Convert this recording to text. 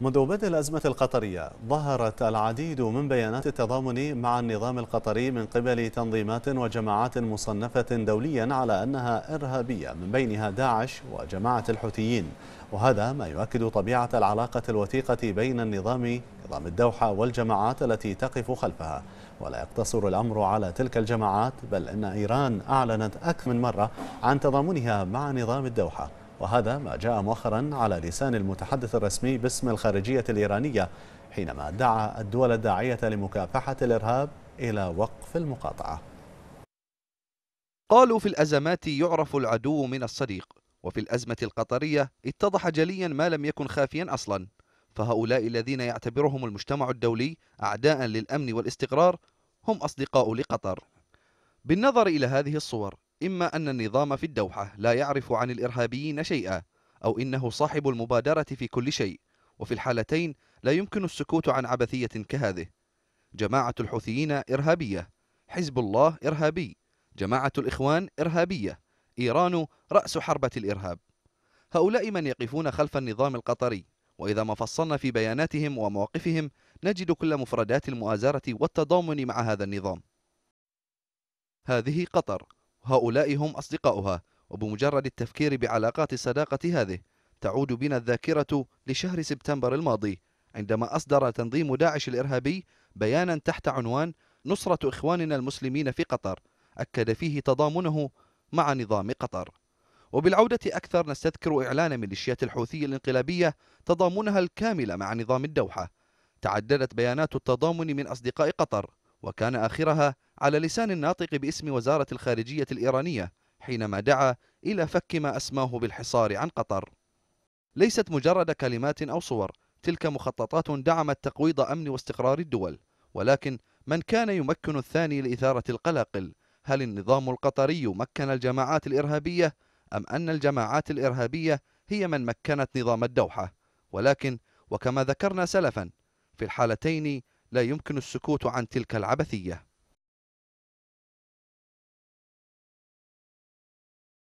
منذ بدء الأزمة القطرية ظهرت العديد من بيانات التضامن مع النظام القطري من قبل تنظيمات وجماعات مصنفة دوليا على أنها إرهابية من بينها داعش وجماعة الحوثيين وهذا ما يؤكد طبيعة العلاقة الوثيقة بين النظام نظام الدوحة والجماعات التي تقف خلفها ولا يقتصر الأمر على تلك الجماعات بل أن إيران أعلنت أكثر من مرة عن تضامنها مع نظام الدوحة وهذا ما جاء مؤخرا على لسان المتحدث الرسمي باسم الخارجية الإيرانية حينما دعا الدول الداعية لمكافحة الإرهاب إلى وقف المقاطعة قالوا في الأزمات يعرف العدو من الصديق وفي الأزمة القطرية اتضح جليا ما لم يكن خافيا أصلا فهؤلاء الذين يعتبرهم المجتمع الدولي أعداء للأمن والاستقرار هم أصدقاء لقطر بالنظر إلى هذه الصور إما أن النظام في الدوحة لا يعرف عن الإرهابيين شيئا أو إنه صاحب المبادرة في كل شيء وفي الحالتين لا يمكن السكوت عن عبثية كهذه جماعة الحوثيين إرهابية حزب الله إرهابي جماعة الإخوان إرهابية إيران رأس حربة الإرهاب هؤلاء من يقفون خلف النظام القطري وإذا ما فصلنا في بياناتهم ومواقفهم نجد كل مفردات المؤازرة والتضامن مع هذا النظام هذه قطر هؤلاء هم أصدقاؤها وبمجرد التفكير بعلاقات الصداقة هذه تعود بنا الذاكرة لشهر سبتمبر الماضي عندما أصدر تنظيم داعش الإرهابي بيانا تحت عنوان نصرة إخواننا المسلمين في قطر أكد فيه تضامنه مع نظام قطر وبالعودة أكثر نستذكر إعلان ميليشيات الحوثي الانقلابية تضامنها الكامل مع نظام الدوحة تعددت بيانات التضامن من أصدقاء قطر وكان آخرها على لسان الناطق باسم وزارة الخارجية الإيرانية حينما دعا إلى فك ما أسماه بالحصار عن قطر ليست مجرد كلمات أو صور تلك مخططات دعمت تقويض أمن واستقرار الدول ولكن من كان يمكن الثاني لإثارة القلاقل هل النظام القطري مكن الجماعات الإرهابية أم أن الجماعات الإرهابية هي من مكنت نظام الدوحة ولكن وكما ذكرنا سلفا في الحالتين لا يمكن السكوت عن تلك العبثيه